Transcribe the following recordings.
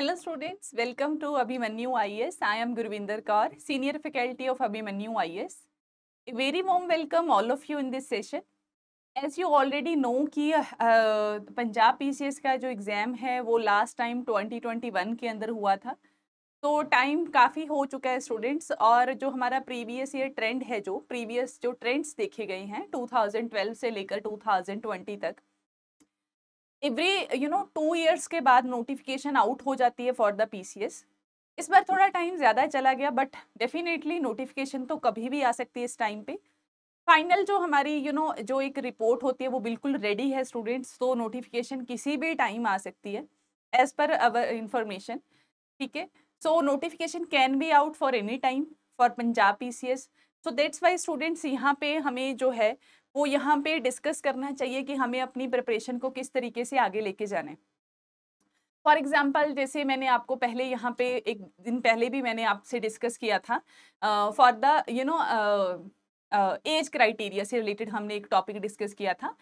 Hello students welcome to Abhimanyu I S I am Gurvinder Kaur senior faculty of Abhimanyu IAS a very warm welcome all of you in this session as you already know कि Punjab P C S का जो exam है वो last time twenty twenty one के अंदर हुआ था तो टाइम काफ़ी हो चुका है स्टूडेंट्स और जो हमारा प्रीवियस ईयर ट्रेंड है जो प्रीवियस जो ट्रेंड्स देखे गए हैं टू थाउजेंड ट्वेल्व से लेकर टू थाउजेंड ट्वेंटी तक every you know two years के बाद नोटिफिकेशन आउट हो जाती है फॉर द पीसीएस इस बार थोड़ा टाइम ज़्यादा चला गया बट डेफिनेटली नोटिफिकेशन तो कभी भी आ सकती है इस टाइम पे फाइनल जो हमारी यू you नो know, जो एक रिपोर्ट होती है वो बिल्कुल रेडी है स्टूडेंट्स तो नोटिफिकेशन किसी भी टाइम आ सकती है एज पर अवर इंफॉर्मेशन ठीक है so notification can be out for any time for Punjab P C S so that's why students यहाँ पे हमें जो है वो यहाँ पे डिस्कस करना चाहिए कि हमें अपनी प्रिपरेशन को किस तरीके से आगे लेके जाना है फॉर एग्जाम्पल जैसे मैंने आपको पहले यहाँ पे एक दिन पहले भी मैंने आपसे डिस्कस किया था for the you know age criteria से रिलेटेड हमने एक टॉपिक डिस्कस किया था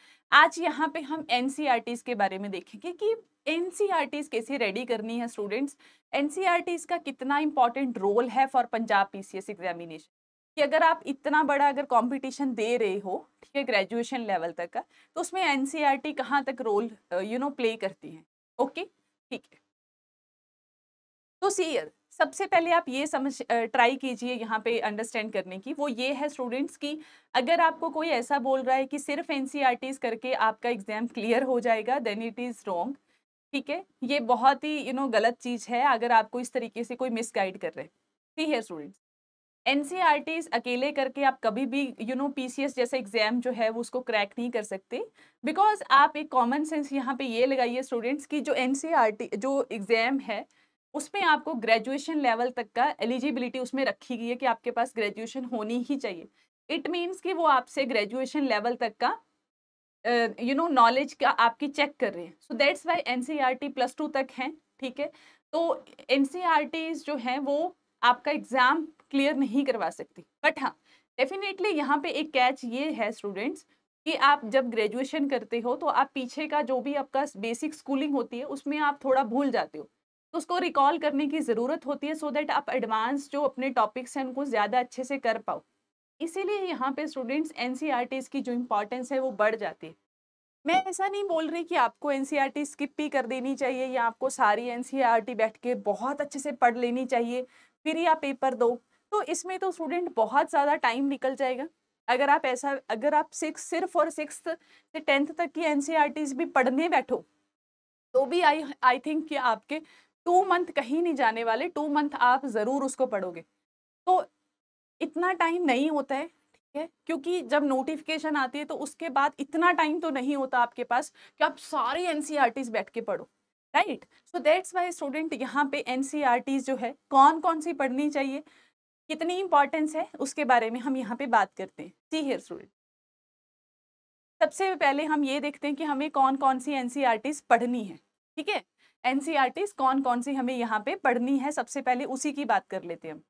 आज यहाँ पे हम एन e के बारे में देखेंगे कि एन e कैसे रेडी करनी है स्टूडेंट्स एन e का कितना इंपॉर्टेंट रोल है फॉर पंजाब पी एग्जामिनेशन कि अगर आप इतना बड़ा अगर कंपटीशन दे रहे हो ठीक है ग्रेजुएशन लेवल तक का तो उसमें एन सी e कहाँ तक रोल यू नो प्ले करती है ओके ठीक है तो सीयर सबसे पहले आप ये समझ ट्राई कीजिए यहाँ पे अंडरस्टैंड करने की वो ये है स्टूडेंट्स की अगर आपको कोई ऐसा बोल रहा है कि सिर्फ एन e करके आपका एग्जाम क्लियर हो जाएगा देन इट इज़ रॉन्ग ठीक है ये बहुत ही यू you नो know, गलत चीज़ है अगर आपको इस तरीके से कोई मिसगाइड कर रहे हैं ठीक है स्टूडेंट्स एनसीआर e अकेले करके आप कभी भी यू नो पीसीएस जैसे एग्जाम जो है वो उसको क्रैक नहीं कर सकते बिकॉज आप एक कॉमन सेंस यहाँ पे ये लगाइए स्टूडेंट्स की जो एनसीईआरटी e जो एग्जाम है उसमें आपको ग्रेजुएशन लेवल तक का एलिजिबिलिटी उसमें रखी गई है कि आपके पास ग्रेजुएशन होनी ही चाहिए इट मीन्स कि वो आपसे ग्रेजुएशन लेवल तक का यू नो नॉलेज का आपकी चेक कर रहे हैं so that's why N C R T plus two तक हैं ठीक है तो एन सी आर टीज जो हैं वो आपका एग्जाम क्लियर नहीं करवा सकती बट हाँ डेफिनेटली यहाँ पे एक कैच ये है स्टूडेंट्स कि आप जब ग्रेजुएशन करते हो तो आप पीछे का जो भी आपका बेसिक स्कूलिंग होती है उसमें आप थोड़ा भूल जाते हो तो उसको रिकॉल करने की ज़रूरत होती है सो so दैट आप एडवांस जो अपने टॉपिक्स हैं उनको ज़्यादा अच्छे से कर पाओ इसीलिए यहाँ पे स्टूडेंट्स एन e की जो इम्पोर्टेंस है वो बढ़ जाती है मैं ऐसा नहीं बोल रही कि आपको एनसीईआरटी स्किप e ही कर देनी चाहिए या आपको सारी एनसीईआरटी e बैठ के बहुत अच्छे से पढ़ लेनी चाहिए फिर ही आप पेपर दो तो इसमें तो स्टूडेंट बहुत ज़्यादा टाइम निकल जाएगा अगर आप ऐसा अगर आप सिक्स सिर्फ और सिक्स से टेंथ तक की एन e भी पढ़ने बैठो तो भी आई आई थिंक कि आपके टू मंथ कहीं नहीं जाने वाले टू मंथ आप ज़रूर उसको पढ़ोगे तो इतना टाइम नहीं होता है है क्योंकि जब नोटिफिकेशन आती है तो उसके बाद इतना टाइम तो नहीं होता आपके पास कि आप सारी एन e बैठ के पढ़ो right so that's why student यहाँ पे एन e जो है कौन कौन सी पढ़नी चाहिए कितनी इंपॉर्टेंस है उसके बारे में हम यहाँ पे बात करते हैं सी हेयर स्टूडेंट सबसे पहले हम ये देखते हैं कि हमें कौन कौन सी एन e पढ़नी है ठीक है एन कौन कौन सी हमें यहाँ पे पढ़नी है सबसे पहले उसी की बात कर लेते हैं हम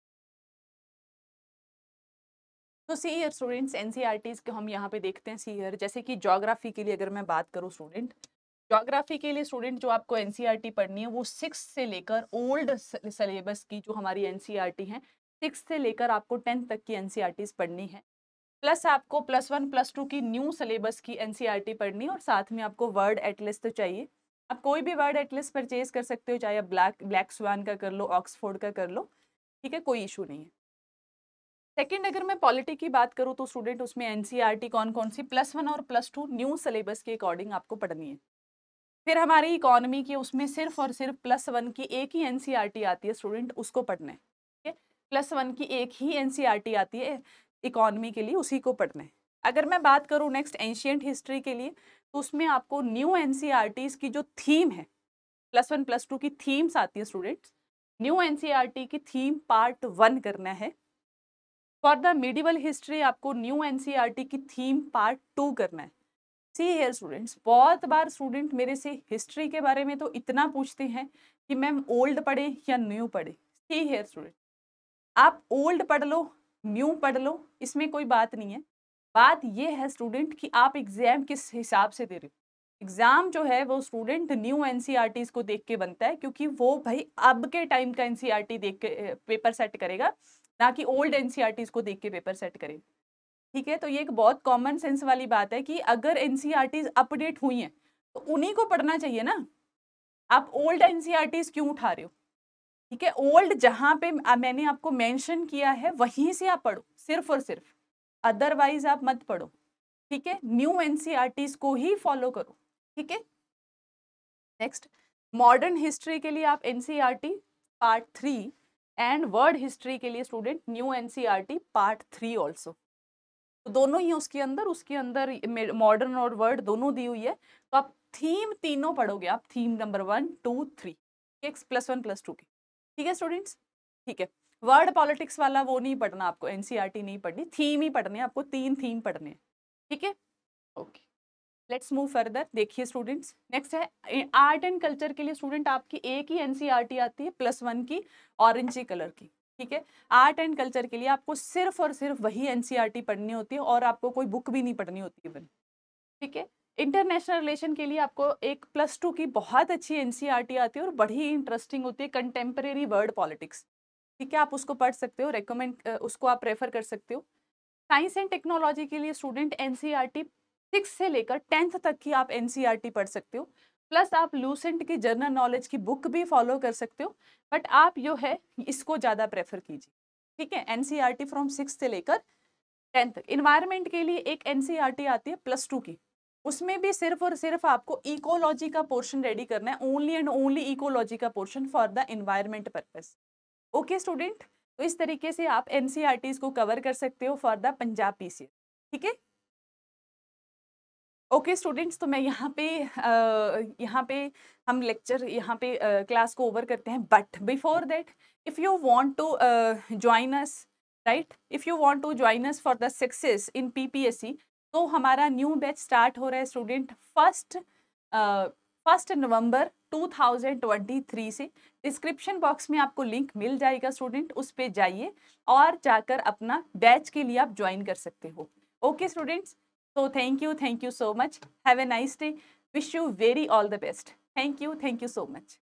तो सी ईयर स्टूडेंट्स एन को हम यहाँ पे देखते हैं सी ईयर जैसे कि जोग्राफी के लिए अगर मैं बात करूँ स्टूडेंट जोग्राफी के लिए स्टूडेंट जो आपको एन e पढ़नी है वो सिक्स से लेकर ओल्ड सिलेबस की जो हमारी एन e है सिक्स से लेकर आपको टेंथ तक की एन e पढ़नी है प्लस आपको प्लस वन प्लस टू की न्यू सिलेबस की एन पढ़नी है और साथ में आपको वर्ड एटलिस्ट तो चाहिए आप कोई भी वर्ड एटलिस्ट परचेज कर सकते हो चाहे आप ब्लैक ब्लैक स्वान का कर लो ऑक्सफोर्ड का कर लो ठीक है कोई इशू नहीं है सेकेंड अगर मैं पॉलिटी की बात करूँ तो स्टूडेंट उसमें एनसीईआरटी e कौन कौन सी प्लस वन और प्लस टू न्यू सिलेबस के अकॉर्डिंग आपको पढ़नी है फिर हमारी इकोनॉमी की उसमें सिर्फ और सिर्फ प्लस वन की एक ही एनसीईआरटी e आती है स्टूडेंट उसको पढ़ना है ठीक है प्लस वन की एक ही एनसीईआरटी e आती है इकोनॉमी के लिए उसी को पढ़ना है अगर मैं बात करूँ नेक्स्ट एंशियंट हिस्ट्री के लिए तो उसमें आपको न्यू एन की जो थीम है प्लस वन प्लस टू की थीम्स आती है स्टूडेंट्स न्यू एन की थीम पार्ट वन करना है फॉर द मिडिवल हिस्ट्री आपको न्यू एन e की थीम पार्ट टू करना है सी हेयर स्टूडेंट्स बहुत बार स्टूडेंट मेरे से हिस्ट्री के बारे में तो इतना पूछते हैं कि मैम ओल्ड पढ़े या न्यू पढ़े सी हेयर स्टूडेंट आप ओल्ड पढ़ लो न्यू पढ़ लो इसमें कोई बात नहीं है बात ये है स्टूडेंट कि आप एग्ज़ाम किस हिसाब से दे रहे हो एग्ज़ाम जो है वो स्टूडेंट न्यू एन को देख के बनता है क्योंकि वो भाई अब के टाइम का एन e देख के पेपर eh, सेट करेगा ना कि ओल्ड हम्म। एन e को देख के पेपर सेट करें ठीक है तो ये एक बहुत कॉमन सेंस वाली बात है कि अगर एन अपडेट e हुई हैं तो उन्हीं को पढ़ना चाहिए ना आप ओल्ड एन e क्यों उठा रहे हो ठीक है ओल्ड जहाँ पे मैंने आपको मेंशन किया है वहीं से आप पढ़ो सिर्फ और सिर्फ अदरवाइज आप मत पढ़ो ठीक है न्यू एन को ही फॉलो करो ठीक है नेक्स्ट मॉडर्न हिस्ट्री के लिए आप N part three and world history के लिए student new NCERT part three also तो दोनों ही उसके अंदर उसके अंदर मॉडर्न और वर्ड दोनों दी हुई है तो आप थीम तीनों पढ़ोगे आप theme number one two three X plus one plus two की ठीक है स्टूडेंट्स ठीक है वर्ड पॉलिटिक्स वाला वो नहीं पढ़ना आपको एनसीईआरटी e नहीं पढ़नी थीम ही पढ़ने आपको तीन थीम पढ़ने ठीक है ओके लेट्स मूव फर्दर देखिए स्टूडेंट्स नेक्स्ट है आर्ट एंड कल्चर के लिए स्टूडेंट आपकी एक ही एनसीईआरटी e आती है प्लस वन की ऑरेंजी कलर की ठीक है आर्ट एंड कल्चर के लिए आपको सिर्फ और सिर्फ वही एनसीईआरटी e पढ़नी होती है और आपको कोई बुक भी नहीं पढ़नी होती इवन ठीक है इंटरनेशनल रिलेशन के लिए आपको एक प्लस टू की बहुत अच्छी एन e आती है और बड़ी इंटरेस्टिंग होती है कंटेम्प्रेरी वर्ल्ड पॉलिटिक्स ठीक है आप उसको पढ़ सकते हो रिकमेंड उसको आप रेफर कर सकते हो साइंस एंड टेक्नोलॉजी के लिए स्टूडेंट एनसीईआरटी सिक्स से लेकर टेंथ तक की आप एनसीईआरटी e पढ़ सकते हो प्लस आप लूसेंट की जर्नल नॉलेज की बुक भी फॉलो कर सकते हो बट आप जो है इसको ज़्यादा प्रेफर कीजिए ठीक है एनसीईआरटी e फ्रॉम सिक्स से लेकर टेंथ इन्वायरमेंट के लिए एक टी e आती है प्लस टू की उसमें भी सिर्फ और सिर्फ आपको इकोलॉजी का पोर्शन रेडी करना है ओनली एंड ओनली इकोलॉजी का portion for the environment purpose okay student तो इस तरीके से आप एन को कवर कर सकते हो फॉर द पंजाब पी ठीक है ओके okay, स्टूडेंट्स तो मैं यहाँ पे यहाँ पे हम लेक्चर यहाँ पे क्लास को ओवर करते हैं but before that if you want to join us right if you want to join us for the success in PPSC तो हमारा न्यू बैच स्टार्ट हो रहा है स्टूडेंट फर्स्ट फर्स्ट नवंबर 2023 से डिस्क्रिप्शन बॉक्स में आपको लिंक मिल जाएगा student उस पर जाइए और जाकर अपना बैच के लिए आप ज्वाइन कर सकते हो okay okay, students So thank you, thank you so much. Have a nice day. Wish you very all the best. Thank you, thank you so much.